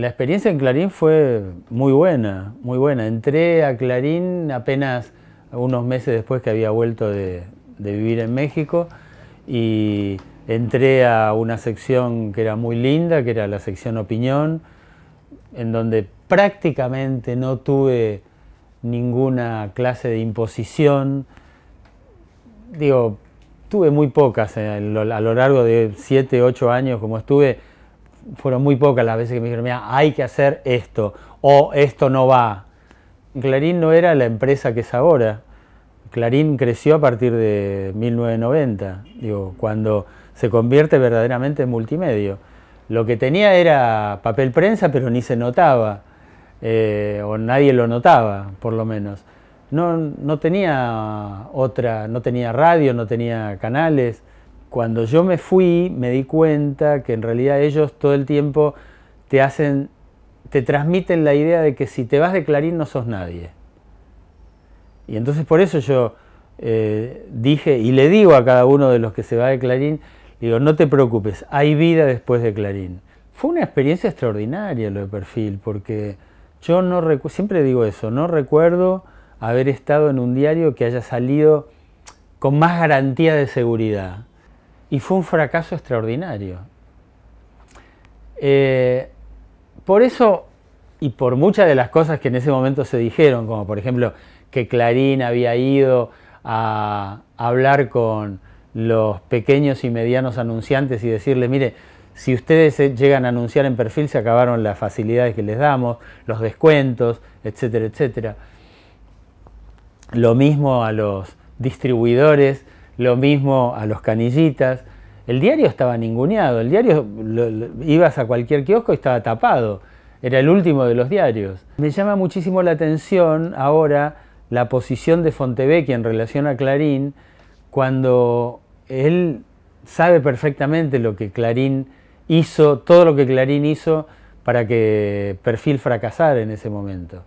La experiencia en Clarín fue muy buena, muy buena. Entré a Clarín apenas unos meses después que había vuelto de, vivir en México y entré a una sección que era muy linda, que era la sección opinión, en donde prácticamente no tuve ninguna clase de imposición. Digo, tuve muy pocas eh, a lo largo de siete, ocho años como estuve fueron muy pocas las veces que me dijeron, mira, hay que hacer esto o esto no va. Clarín no era la empresa que es ahora. Clarín creció a partir de 1990, digo, cuando se convierte verdaderamente en multimedio. Lo que tenía era papel prensa, pero ni se notaba, eh, o nadie lo notaba, por lo menos. No, no tenía otra, no tenía radio, no tenía canales, cuando yo me fui, me di cuenta que en realidad ellos todo el tiempo te hacen, te transmiten la idea de que si te vas de Clarín no sos nadie. Y entonces por eso yo eh, dije y le digo a cada uno de los que se va de Clarín, digo, no te preocupes, hay vida después de Clarín. Fue una experiencia extraordinaria lo de perfil, porque yo no siempre digo eso, no recuerdo haber estado en un diario que haya salido con más garantía de seguridad y fue un fracaso extraordinario. Eh, por eso, y por muchas de las cosas que en ese momento se dijeron, como por ejemplo que Clarín había ido a hablar con los pequeños y medianos anunciantes y decirle, mire, si ustedes llegan a anunciar en perfil se acabaron las facilidades que les damos, los descuentos, etcétera, etcétera. Lo mismo a los distribuidores lo mismo a los canillitas. El diario estaba ninguneado, el diario ibas a cualquier kiosco y estaba tapado, era el último de los diarios. Me llama muchísimo la atención ahora la posición de Fontevecchia en relación a Clarín, cuando él sabe perfectamente lo que Clarín hizo, todo lo que Clarín hizo para que Perfil fracasara en ese momento.